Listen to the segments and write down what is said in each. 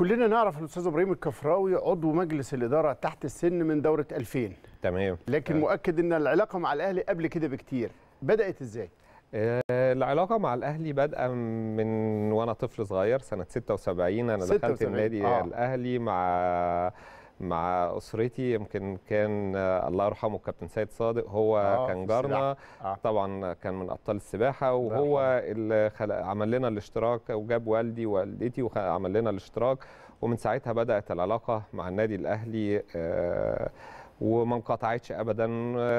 كلنا نعرف الاستاذ ابراهيم الكفراوي عضو مجلس الاداره تحت السن من دوره 2000 تمام لكن تمام. أيوة. مؤكد ان العلاقه مع الاهلي قبل كده بكتير بدات ازاي آه، العلاقه مع الاهلي بادئه من وانا طفل صغير سنه 76 انا 76. دخلت النادي آه. الاهلي مع مع اسرتي يمكن كان الله يرحمه الكابتن سيد صادق هو آه كان جارنا آه. طبعا كان من ابطال السباحه وهو اللي خلق عمل لنا الاشتراك وجاب والدي ووالدتي وعمل لنا الاشتراك ومن ساعتها بدات العلاقه مع النادي الاهلي آه وما انقطعتش ابدا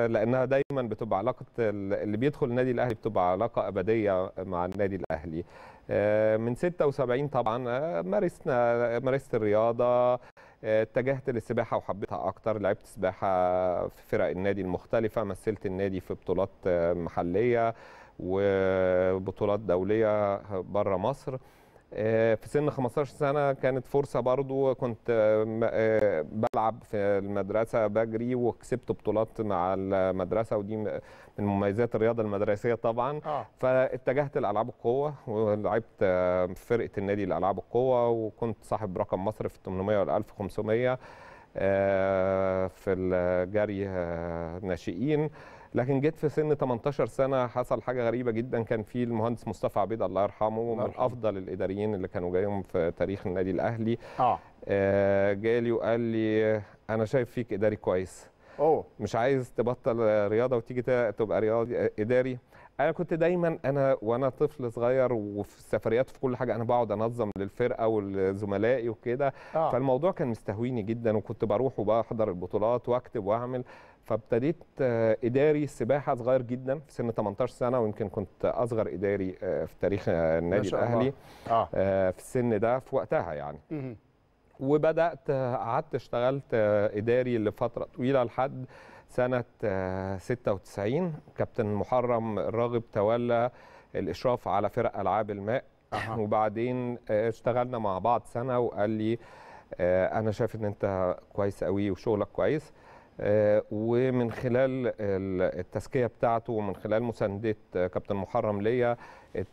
لانها دايما بتبقى علاقه اللي بيدخل النادي الاهلي بتبقى علاقه ابديه مع النادي الاهلي آه، من 76 طبعا آه، مارسنا مارست الرياضه آه، اتجهت للسباحه وحبيتها اكتر لعبت سباحه في فرق النادي المختلفه مثلت النادي في بطولات آه، محليه وبطولات دوليه آه، بره مصر آه، في سن 15 سنة كانت فرصة برضو كنت آه، آه، بلعب في المدرسة بجري وكسبت بطولات مع المدرسة ودي من مميزات الرياضة المدرسية طبعا آه. فاتجهت لألعاب القوة ولعبت فرقة النادي لألعاب القوة وكنت صاحب رقم مصر في 800 وال 1500 في الجري ناشئين لكن جيت في سن 18 سنه حصل حاجه غريبه جدا كان في المهندس مصطفى عبيد الله يرحمه من افضل الاداريين اللي كانوا جايهم في تاريخ النادي الاهلي اه, آه جالي وقال لي انا شايف فيك اداري كويس أوه. مش عايز تبطل رياضه وتيجي تبقى رياضي اداري انا كنت دايما انا وانا طفل صغير وفي السفريات وفي كل حاجه انا بقعد انظم للفرقه ولزملائي وكده آه. فالموضوع كان مستهويني جدا وكنت بروح وبحضر البطولات واكتب واعمل فابتديت آه، اداري السباحه صغير جدا في سن 18 سنه ويمكن كنت اصغر اداري آه، في تاريخ آه، النادي الاهلي آه. في السن ده في وقتها يعني وبدات قعدت اشتغلت آه، اداري لفتره طويله لحد سنه 96 آه، كابتن محرم الراغب تولى الاشراف على فرق العاب الماء أه. وبعدين اشتغلنا مع بعض سنه وقال لي آه، انا شايف ان انت كويس قوي وشغلك كويس ومن خلال التزكيه بتاعته ومن خلال مسانده كابتن محرم ليا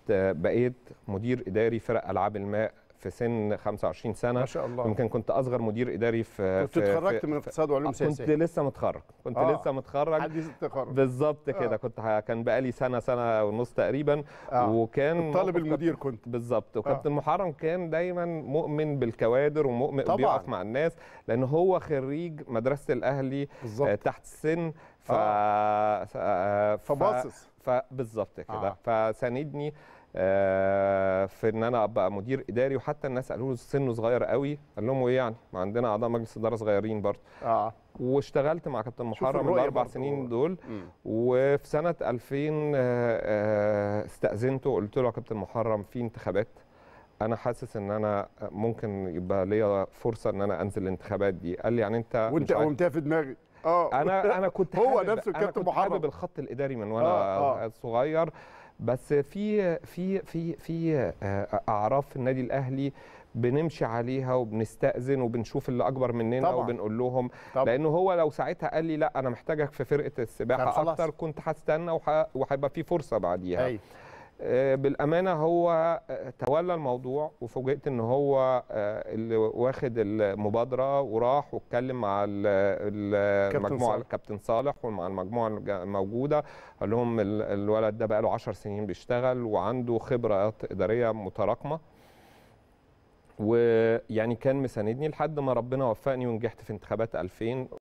بقيت مدير اداري فرق العاب الماء في سن 25 سنه ما شاء الله يمكن كنت اصغر مدير اداري في كنت اتخرجت من اقتصاد وعلوم سياسيه كنت لسه متخرج كنت آه. لسه متخرج حديث التخرج بالظبط آه. كده آه. كنت كان بقالي سنه سنه ونص تقريبا آه. وكان طالب المدير كنت بالظبط وكابتن آه. محرم كان دايما مؤمن بالكوادر ومؤمن بيقف مع الناس لان هو خريج مدرسه الاهلي آه، بالظبط تحت السن ف... آه. آه، ف... فباصص فبالظبط كده آه. فساندني آه، في ان انا ابقى مدير اداري وحتى الناس قالوا له سنه صغير قوي قال لهم ايه يعني ما عندنا اعضاء مجلس اداره صغيرين برضه اه واشتغلت مع كابتن محرم الاربع سنين دول وفي سنه 2000 آه، آه، استاذنته قلت له يا كابتن محرم في انتخابات انا حاسس ان انا ممكن يبقى ليا فرصه ان انا انزل الانتخابات دي قال لي يعني انت وانت قومتها في دماغي اه انا انا كنت هو نفسه الكابتن محرم حابب الخط الاداري من وانا آه آه. صغير بس في في في في آه، اعراف النادي الاهلي بنمشي عليها وبنستأذن وبنشوف اللي اكبر مننا طبعا. وبنقول لهم طبعا. لانه هو لو ساعتها قال لي لا انا محتاجك في فرقه السباحه اكتر كنت هستنى وهيبقى في فرصه بعديها أي. آه، بالامانه هو آه، تولى الموضوع وفوجئت ان هو آه، اللي واخد المبادره وراح واتكلم مع المجموعه الكابتن صالح ومع المجموعه الموجوده قال لهم الولد ده بقى له 10 سنين بيشتغل وعنده خبرات اداريه متراكمه ويعني كان مساندني لحد ما ربنا وفقني ونجحت في انتخابات 2000